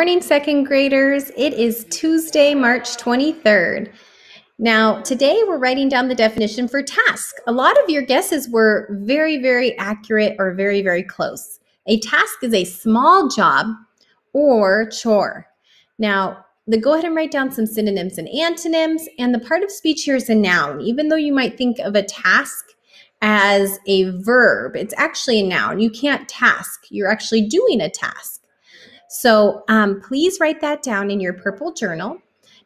Morning, second graders. It is Tuesday, March 23rd. Now, today we're writing down the definition for task. A lot of your guesses were very, very accurate or very, very close. A task is a small job or chore. Now, the go ahead and write down some synonyms and antonyms, and the part of speech here is a noun. Even though you might think of a task as a verb, it's actually a noun. You can't task, you're actually doing a task. So um, please write that down in your purple journal.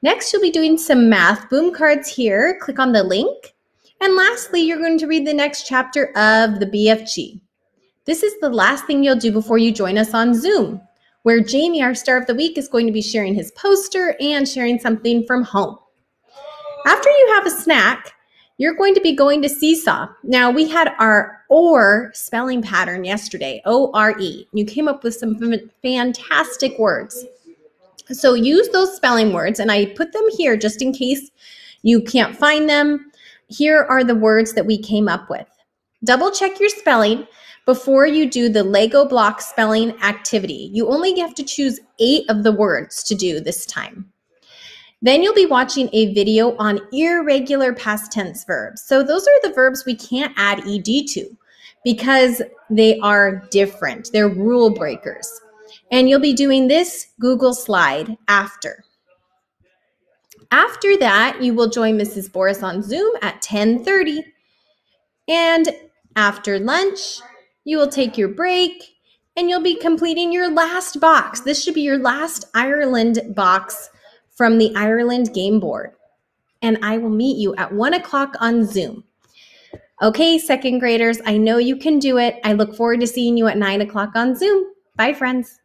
Next, you'll be doing some math boom cards here. Click on the link. And lastly, you're going to read the next chapter of the BFG. This is the last thing you'll do before you join us on Zoom, where Jamie, our star of the week, is going to be sharing his poster and sharing something from home. After you have a snack, you're going to be going to Seesaw. Now, we had our OR spelling pattern yesterday, O R E. You came up with some fantastic words. So use those spelling words, and I put them here just in case you can't find them. Here are the words that we came up with. Double check your spelling before you do the Lego block spelling activity. You only have to choose eight of the words to do this time. Then you'll be watching a video on irregular past tense verbs. So those are the verbs we can't add ed to because they are different. They're rule breakers. And you'll be doing this Google slide after. After that, you will join Mrs. Boris on Zoom at 10:30. And after lunch, you will take your break and you'll be completing your last box. This should be your last Ireland box from the Ireland Game Board. And I will meet you at one o'clock on Zoom. Okay, second graders, I know you can do it. I look forward to seeing you at nine o'clock on Zoom. Bye, friends.